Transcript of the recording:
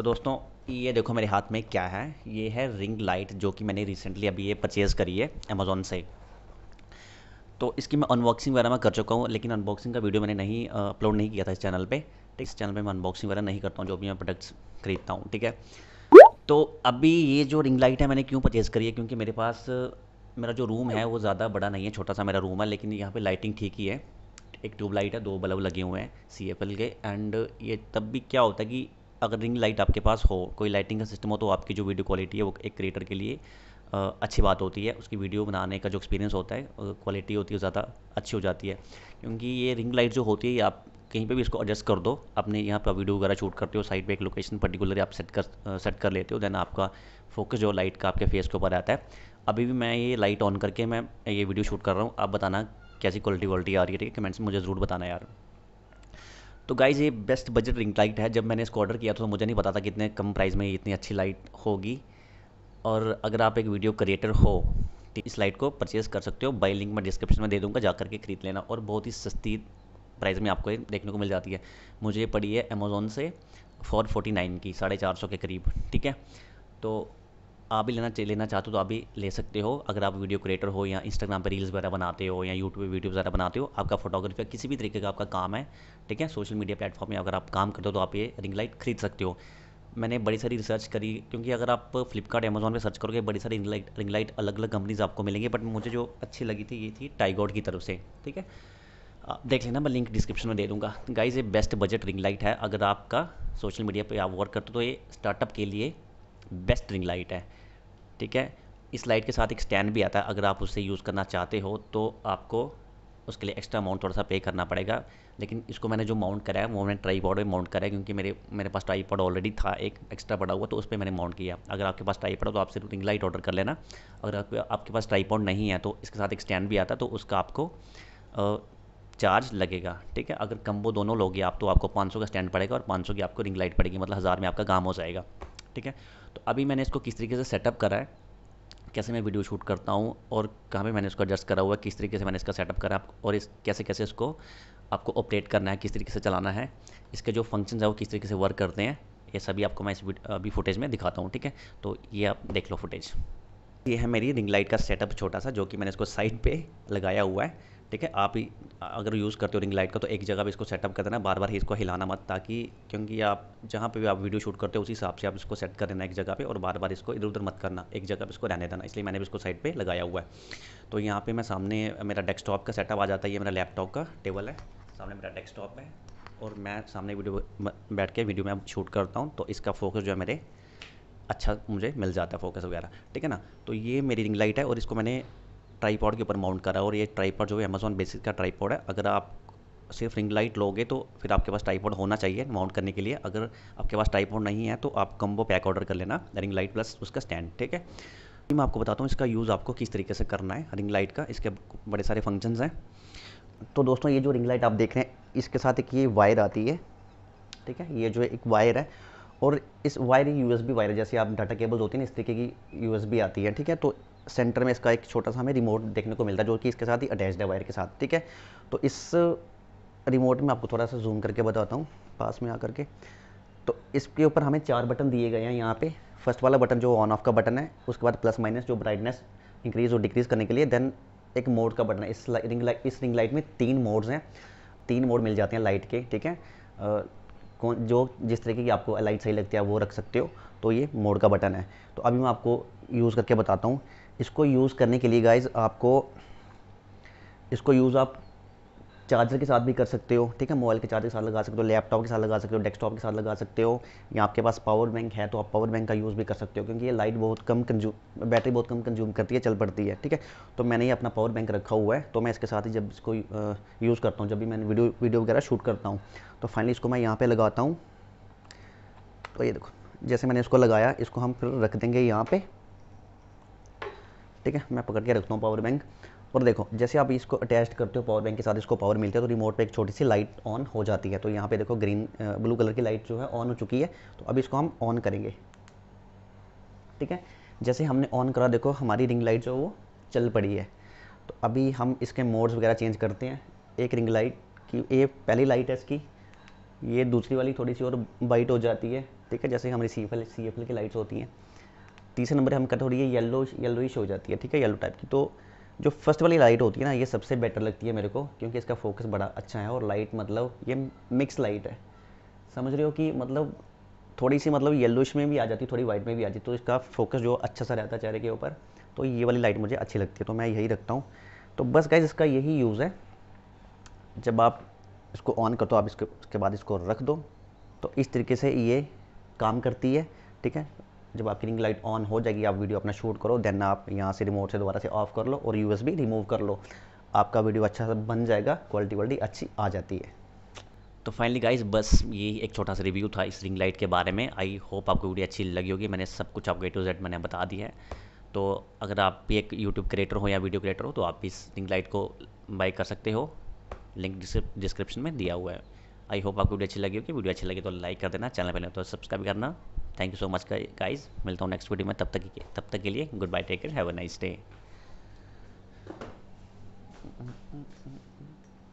तो दोस्तों ये देखो मेरे हाथ में क्या है ये है रिंग लाइट जो कि मैंने रिसेंटली अभी ये परचेज़ करी है अमेज़ोन से तो इसकी मैं अनबॉक्सिंग वगैरह मैं कर चुका हूँ लेकिन अनबॉक्सिंग का वीडियो मैंने नहीं अपलोड नहीं किया था इस चैनल पे ठीक इस चैनल पे मैं अनबॉक्सिंग वगैरह नहीं करता हूँ जो भी मैं प्रोडक्ट्स खरीदता हूँ ठीक है तो अभी ये जो रिंग लाइट है मैंने क्यों परचेज़ करी है क्योंकि मेरे पास मेरा जो रूम है वो ज़्यादा बड़ा नहीं है छोटा सा मेरा रूम है लेकिन यहाँ पर लाइटिंग ठीक ही है एक ट्यूबलाइट है दो बल्ब लगे हुए हैं सी के एंड ये तब भी क्या होता है कि अगर रिंग लाइट आपके पास हो कोई लाइटिंग का सिस्टम हो तो आपकी जो वीडियो क्वालिटी है वो एक क्रिएटर के लिए अच्छी बात होती है उसकी वीडियो बनाने का जो एक्सपीरियंस होता है क्वालिटी होती है ज़्यादा अच्छी हो जाती है क्योंकि ये रिंग लाइट जो होती है आप कहीं पे भी इसको एडजस्ट कर दो अपने यहाँ पर वीडियो वगैरह शूट करते हो साइड पे एक लोकेशन पर्टिकुलर आप सेट कर सेट कर लेते हो देन आपका फोकस जो लाइट का आपके फेस के ऊपर आता है अभी भी मैं ये लाइट ऑन करके मैं ये वीडियो शूट कर रहा हूँ आप बताना कैसी क्वालिटी क्वालिटी आ रही है ठीक है कमेंट्स में मुझे ज़रूर बताना यार तो गाइज़ ये बेस्ट बजट रिंग लाइट है जब मैंने इसको ऑर्डर किया तो मुझे नहीं पता था कि इतने कम प्राइस में इतनी अच्छी लाइट होगी और अगर आप एक वीडियो क्रिएटर हो तो इस लाइट को परचेज़ कर सकते हो बाई लिंक मैं डिस्क्रिप्शन में दे दूँगा जा करके खरीद लेना और बहुत ही सस्ती प्राइस में आपको देखने को मिल जाती है मुझे पड़ी है अमेज़ोन से फोर फोर्टी नाइन की साढ़े चार सौ के करीब ठीक है तो आप भी लेना लेना चाहते हो तो आप भी ले सकते हो अगर आप वीडियो क्रिएटर हो या इंस्टाग्राम पर रील्स वगैरह बनाते हो या यूट्यूब वीडियो वगैरह बनाते हो आपका फोटोग्राफी किसी भी तरीके का आपका काम है ठीक है सोशल मीडिया प्लेटफॉर्म में अगर आप काम करते हो तो आप ये रिंग लाइट खरीद सकते हो मैंने बड़ी सारी रिसर्च करी क्योंकि अगर आप फ्लिपकार्ट अमेजोन पर सर्च करोगे बड़ी सारी रिंगलाइट रिंगलाइट अलग अलग कंपनीज आपको मिलेंगे बट मुझे जो अच्छी लगी थी ये थी टाइगोड की तरफ से ठीक है देख लेना मैं लिंक डिस्क्रिप्शन में दे दूंगा गाइज ये बेस्ट बजट रिंग लाइट है अगर आपका सोशल मीडिया पे आप वर्क करते हो तो ये स्टार्टअप के लिए बेस्ट रिंग लाइट है ठीक है इस लाइट के साथ एक स्टैंड भी आता है अगर आप उससे यूज़ करना चाहते हो तो आपको उसके लिए एक्स्ट्रा अमाउंट थोड़ा सा पे करना पड़ेगा लेकिन इसको मैंने जो माउंट करा है वो मैंने ट्राई पॉड में माउंट करा है क्योंकि मेरे मेरे पास ट्राई पॉड ऑलरेडी था एक एक्स्ट्रा पड़ा हुआ तो उस पर मैंने माउंट किया अगर आपके पास ट्राई पॉड हो तो आप सिर्फ रिंग लाइट ऑर्डर कर लेना अगर आपके आपके पास ट्राई पॉड नहीं है तो इसके साथ एक स्टैंड भी आता तो उसका आपको चार्ज लगेगा ठीक है अगर कम्बो दोनों लोगे आप तो आपको 500 का स्टैंड पड़ेगा और 500 की आपको रिंग लाइट पड़ेगी मतलब हज़ार में आपका काम हो जाएगा ठीक है तो अभी मैंने इसको किस तरीके से सेटअप करा है कैसे मैं वीडियो शूट करता हूँ और कहाँ पे मैंने इसको एडजस्ट करा हुआ है किस तरीके से मैंने इसका सेटअप करा और इस कैसे कैसे इसको आपको ऑपरेट करना है किस तरीके से चलाना है इसके जो फंक्शन है वो किस तरीके से वर्क करते हैं ये सभी आपको मैं इस अभी फुटेज में दिखाता हूँ ठीक है तो ये आप देख लो फुटेज ये है मेरी रिंग लाइट का सेटअप छोटा सा जो कि मैंने इसको साइड पे लगाया हुआ है ठीक है आप ही अगर यूज़ करते हो रिंग लाइट का तो एक जगह पे इसको सेटअप कर देना बार बार ही इसको हिलाना मत ताकि क्योंकि आप जहाँ पे भी आप वीडियो शूट करते हो उसी हिसाब से आप इसको सेट कर देना एक जगह पे और बार बार इसको इधर उधर मत करना एक जगह पे इसको रहने देना इसलिए मैंने भी इसको साइड पे लगाया हुआ है तो यहाँ पर मैं सामने मेरा डेस्कटॉप का सेटअप आ जाता है ये मेरा लैपटॉप का टेबल है सामने मेरा डेस्कटॉप है और मैं सामने वीडियो बैठ के वीडियो में शूट करता हूँ तो इसका फोकस जो है मेरे अच्छा मुझे मिल जाता है फोकस वगैरह ठीक है ना तो ये मेरी रिंग लाइट है और इसको मैंने ट्राईपॉड के ऊपर माउंट करा और ये ट्राईपॉड जो है अमेजोन बेसिक का ट्राईपॉड है अगर आप सिर्फ रिंग लाइट लोगे तो फिर आपके पास ट्राईपॉड होना चाहिए माउंट करने के लिए अगर आपके पास ट्राईपॉड नहीं है तो आप कम्बो पैक ऑर्डर कर लेना रिंग लाइट प्लस उसका स्टैंड ठीक है मैं आपको बताता हूँ इसका यूज़ आपको किस तरीके से करना है रिंग लाइट का इसके बड़े सारे फंक्शंस हैं तो दोस्तों ये जो रिंग लाइट आप देख रहे हैं इसके साथ एक ये वायर आती है ठीक है ये जो एक वायर है और इस वायर यू एस वायर है जैसे आप डाटा केबल्स होती है ना इस तरीके की यू आती है ठीक है तो सेंटर में इसका एक छोटा सा हमें रिमोट देखने को मिलता है जो कि इसके साथ ही अटैच है वायर के साथ ठीक है तो इस रिमोट में आपको थोड़ा सा जूम करके बताता हूँ पास में आकर के तो इसके ऊपर हमें चार बटन दिए गए हैं यहाँ पे फर्स्ट वाला बटन जो ऑन ऑफ का बटन है उसके बाद प्लस माइनस जो ब्राइटनेस इंक्रीज़ और डिक्रीज़ करने के लिए देन एक मोड का बटन है इस रिंग लाइट इस रिंग लाइट में तीन मोड्स हैं तीन मोड मिल जाते हैं लाइट के ठीक है कौन जो जिस तरीके की आपको लाइट सही लगती है वो रख सकते हो तो ये मोड का बटन है तो अभी मैं आपको यूज़ करके बताता हूँ इसको यूज़ करने के लिए गाइज आपको इसको यूज़ आप चार्जर के साथ भी कर सकते हो ठीक है मोबाइल के चार्जर के साथ लगा सकते हो लैपटॉप के साथ लगा सकते हो डेस्कटॉप के साथ लगा सकते हो या आपके पास पावर बैंक है तो आप पावर बैंक का यूज़ भी कर सकते हो क्योंकि ये लाइट बहुत कम कंज्यूम बैटरी बहुत कम कंज्यूम करती है चल पड़ती है ठीक है तो मैंने ये अपना पावर बैंक रखा हुआ है तो मैं इसके साथ ही जब इसको यूज़ करता हूँ जब भी मैंने वीडियो वीडियो वगैरह शूट करता हूँ तो फाइनली इसको मैं यहाँ पर लगाता हूँ तो ये देखो जैसे मैंने इसको लगाया इसको हम फिर रख देंगे यहाँ पर ठीक है मैं पकड़ के रखता हूँ पावर बैंक और देखो जैसे आप इसको अटैच करते हो पावर बैंक के साथ इसको पावर मिलती है तो रिमोट पे एक छोटी सी लाइट ऑन हो जाती है तो यहाँ पे देखो ग्रीन ब्लू कलर की लाइट जो है ऑन हो चुकी है तो अब इसको हम ऑन करेंगे ठीक है जैसे हमने ऑन करा देखो हमारी रिंग लाइट जो वो चल पड़ी है तो अभी हम इसके मोड्स वगैरह चेंज करते हैं एक रिंग लाइट की ये पहली लाइट है इसकी ये दूसरी वाली थोड़ी सी और वाइट हो जाती है ठीक है जैसे हमारी सी एफ एल की लाइट्स होती हैं तीसरे नंबर हम कट हो रही है येलो येलोइश हो जाती है ठीक है येलो टाइप की तो जो फर्स्ट वाली लाइट होती है ना ये सबसे बेटर लगती है मेरे को क्योंकि इसका फोकस बड़ा अच्छा है और लाइट मतलब ये मिक्स लाइट है समझ रहे हो कि मतलब थोड़ी सी मतलब येलोइश में भी आ जाती थोड़ी वाइट में भी आ जाती है तो इसका फोकस जो अच्छा सा रहता है चेहरे के ऊपर तो ये वाली लाइट मुझे अच्छी लगती है तो मैं यही रखता हूँ तो बस गाइज इसका यही यूज़ है जब आप इसको ऑन कर दो तो आप इसके उसके बाद इसको रख दो तो इस तरीके से ये काम करती है ठीक है जब आपकी रिंग लाइट ऑन हो जाएगी आप वीडियो अपना शूट करो देन आप यहाँ से रिमोट से दोबारा से ऑफ कर लो और यू रिमूव कर लो आपका वीडियो अच्छा सा बन जाएगा क्वालिटी वालिटी अच्छी आ जाती है तो फाइनली गाइस बस यही एक छोटा सा रिव्यू था इस रिंग लाइट के बारे में आई होप आपको वीडियो अच्छी लगी होगी मैंने सब कुछ आपको ए टू जेड मैंने बता दिया है तो अगर आप भी एक यूट्यूब क्रिएटर हो या वीडियो क्रिएटर हो तो आप इस रिंग लाइट को बाई कर सकते हो लिंक डिस्क्रिप्शन में दिया हुआ है आई होप आपको वीडियो अच्छी लगी होगी वीडियो अच्छी लगी तो लाइक कर देना चैनल पर तो सब्सक्राइब करना thank you so much guys मिलता हूँ नेक्स्ट वीडियो में तब तक के तब तक के लिए good bye take care have a nice day